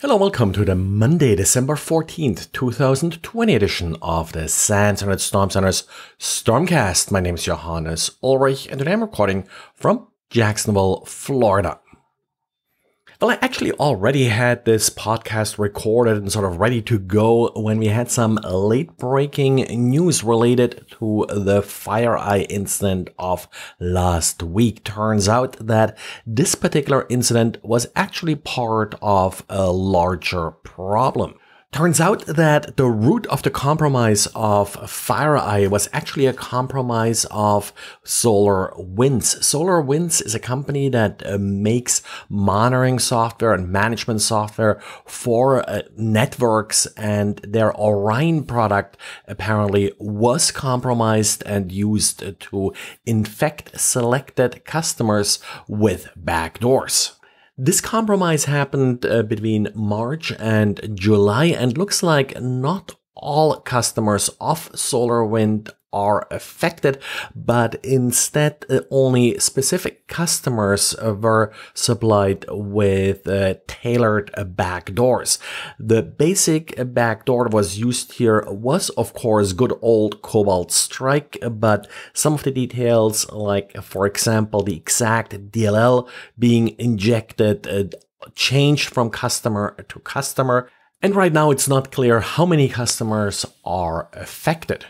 Hello, welcome to the Monday, December 14th, 2020 edition of the Sands and Storm Center's Stormcast. My name is Johannes Ulrich, and today I'm recording from Jacksonville, Florida. Well, I actually already had this podcast recorded and sort of ready to go when we had some late breaking news related to the FireEye incident of last week. Turns out that this particular incident was actually part of a larger problem. Turns out that the root of the compromise of FireEye was actually a compromise of Solar Winds. Solar Winds is a company that uh, makes monitoring software and management software for uh, networks, and their Orion product apparently was compromised and used to infect selected customers with backdoors. This compromise happened uh, between March and July and looks like not all customers of SolarWind are affected, but instead uh, only specific customers were supplied with uh, tailored backdoors. The basic backdoor was used here was of course good old Cobalt Strike, but some of the details like for example the exact DLL being injected uh, changed from customer to customer. And right now it's not clear how many customers are affected.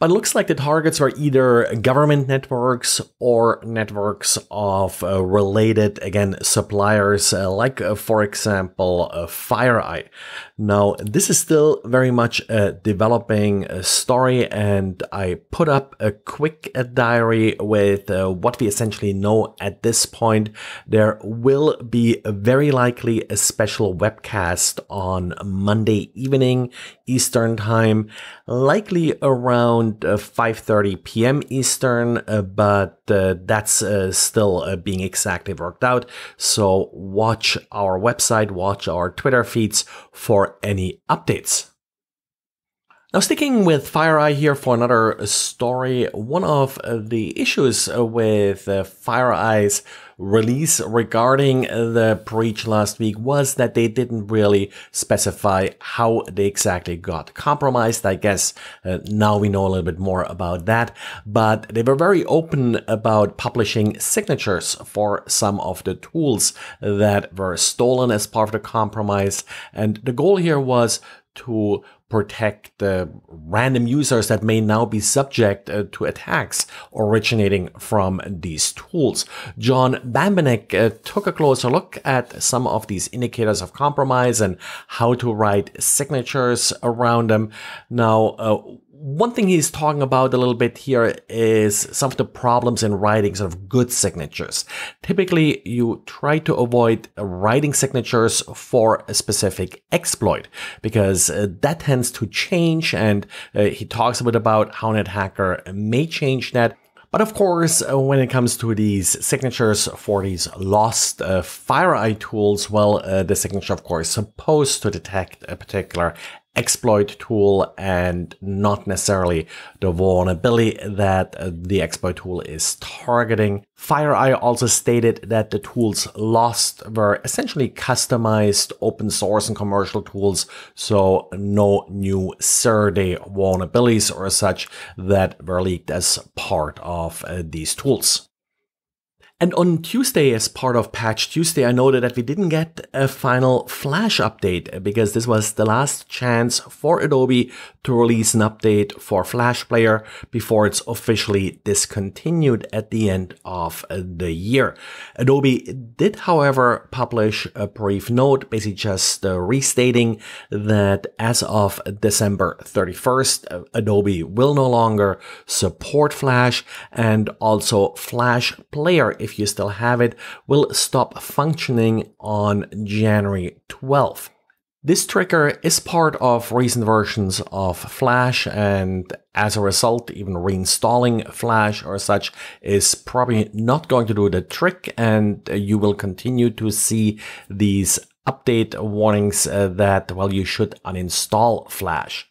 But it looks like the targets were either government networks or networks of uh, related, again, suppliers, uh, like, uh, for example, uh, FireEye. Now, this is still very much a developing uh, story, and I put up a quick uh, diary with what we essentially know at this point. There will be very likely a special webcast on Monday evening, Eastern Time, likely around around uh, 5.30 p.m. Eastern, uh, but uh, that's still being exactly worked out. So watch our website, watch our Twitter feeds for any updates. Now, sticking with FireEye here for another story, one of the issues with FireEye's release regarding the breach last week was that they didn't really specify how they exactly got compromised. I guess uh, now we know a little bit more about that, but they were very open about publishing signatures for some of the tools that were stolen as part of the compromise. And the goal here was to protect the random users that may now be subject uh, to attacks originating from these tools. John Bambenek uh, took a closer look at some of these indicators of compromise and how to write signatures around them. Now, uh, one thing he's talking about a little bit here is some of the problems in writing sort of good signatures. Typically, you try to avoid writing signatures for a specific exploit because uh, that tends to change. And uh, he talks a bit about how NetHacker may change that. But of course, uh, when it comes to these signatures for these lost uh, FireEye tools, well, uh, the signature, of course, is supposed to detect a particular exploit tool and not necessarily the vulnerability that the exploit tool is targeting. FireEye also stated that the tools lost were essentially customized open source and commercial tools, so no new Survey vulnerabilities or such that were leaked as part of uh, these tools. And on Tuesday, as part of Patch Tuesday, I noted that we didn't get a final Flash update uh, because this was the last chance for Adobe to release an update for Flash Player before it's officially discontinued at the end of the year. Adobe did, however, publish a brief note, basically just uh, restating that as of December 31st, uh, Adobe will no longer support Flash and also Flash Player if you still have it, will stop functioning on January 12th. This trigger is part of recent versions of Flash and as a result, even reinstalling Flash or such is probably not going to do the trick and you will continue to see these update warnings uh, that, well, you should uninstall Flash.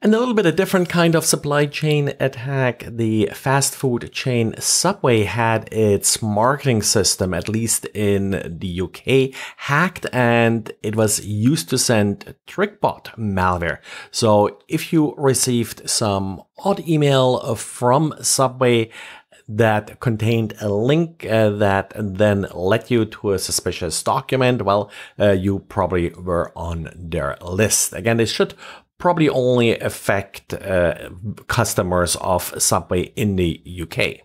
And a little bit a different kind of supply chain attack. The fast food chain Subway had its marketing system, at least in the UK, hacked and it was used to send TrickBot malware. So if you received some odd email from Subway, that contained a link uh, that then led you to a suspicious document, well, uh, you probably were on their list. Again, they should probably only affect uh, customers of Subway in the UK.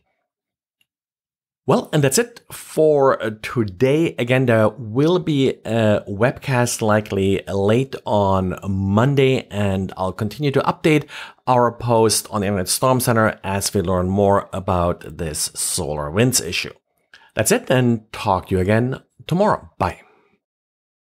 Well, and that's it for uh, today. Again, there will be a webcast likely late on Monday, and I'll continue to update our post on the Internet Storm Center as we learn more about this solar winds issue. That's it, and talk to you again tomorrow. Bye.